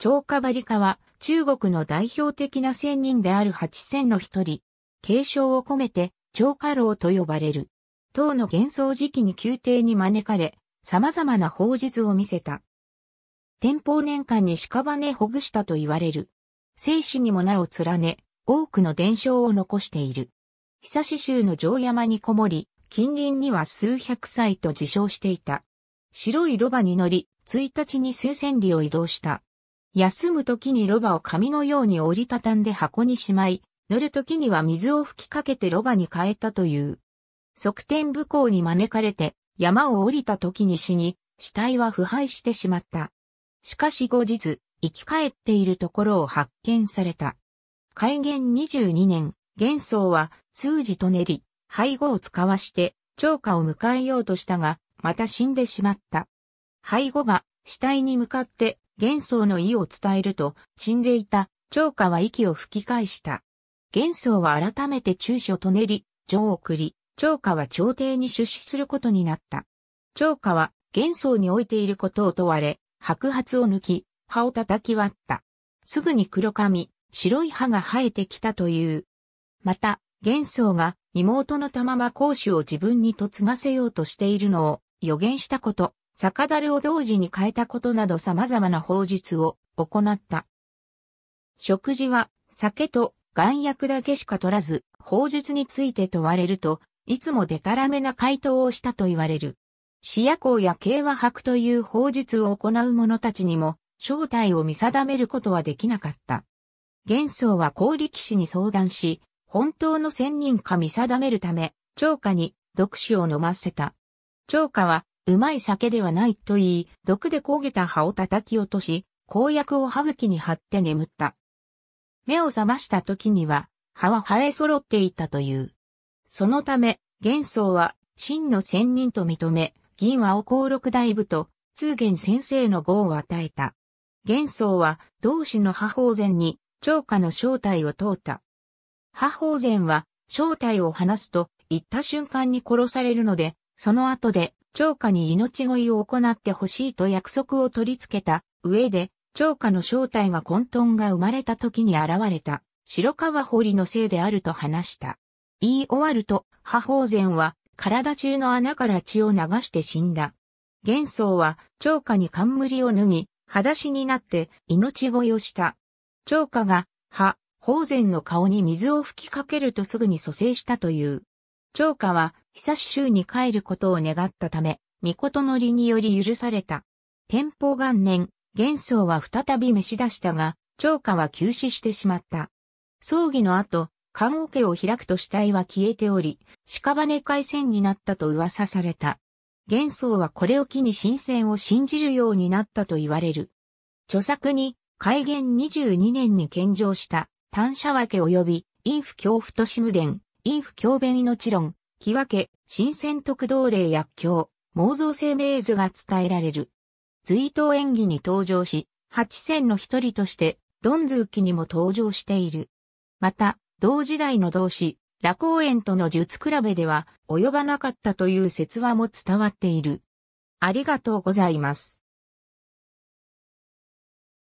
張家バリカは中国の代表的な仙人である八仙の一人。継承を込めて張家老と呼ばれる。唐の幻想時期に宮廷に招かれ、様々な法術を見せた。天保年間に屍ほぐしたと言われる。生死にも名を連ね、多くの伝承を残している。久し州の城山にこもり、近隣には数百歳と自称していた。白いロバに乗り、1日に数千里を移動した。休む時にロバを紙のように折りたたんで箱にしまい、乗る時には水を吹きかけてロバに変えたという。側転武功に招かれて山を降りた時に死に、死体は腐敗してしまった。しかし後日、生き返っているところを発見された。開元22年、元宗は通じと練り、背後を使わして超過を迎えようとしたが、また死んでしまった。背後が死体に向かって幻想の意を伝えると、死んでいた長家は息を吹き返した。幻想は改めて中書とねり、上を送り、長家は朝廷に出資することになった。長家は幻想に置いていることを問われ、白髪を抜き、歯を叩き割った。すぐに黒髪、白い歯が生えてきたという。また、幻想が妹の玉間公主を自分に嫁がせようとしているのを予言したこと、酒樽を同時に変えたことなど様々な法術を行った。食事は酒と岩薬だけしか取らず、法術について問われると、いつもデタラメな回答をしたと言われる。視野公や慶和博という法術を行う者たちにも、正体を見定めることはできなかった。元宗は高力士に相談し、本当の仙人か見定めるため、長家に読書を飲ませた。長家はうまい酒ではないと言い、毒で焦げた葉を叩き落とし、公約を歯茎に貼って眠った。目を覚ました時には、葉は生え揃っていたという。そのため、元宗は、真の仙人と認め、銀青公六大部と、通元先生の号を与えた。元宗は、同志の葉法禅に、長家の正体を問うた。葉法禅は、正体を話すと、言った瞬間に殺されるので、その後で、長家に命乞いを行ってほしいと約束を取り付けた上で、長家の正体が混沌が生まれた時に現れた、白川堀のせいであると話した。言い終わると、破法善は、体中の穴から血を流して死んだ。元宗は、長家に冠を脱ぎ、裸足になって命乞いをした。長家が、破、法善の顔に水を吹きかけるとすぐに蘇生したという。長家は、久し州に帰ることを願ったため、御事の理により許された。天保元年、元宗は再び召し出したが、長家は急死してしまった。葬儀の後、看護家を開くと死体は消えており、屍海戦になったと噂された。元宗はこれを機に新鮮を信じるようになったと言われる。著作に、改元22年に献上した、単社分け及び、陰府恐怖都市無伝、陰府恐弁命論、き分け、新鮮特道霊薬経、妄造生命図が伝えられる。追悼演技に登場し、八千の一人として、ドンズーキにも登場している。また、同時代の同志、羅公園との術比べでは及ばなかったという説話も伝わっている。ありがとうございます。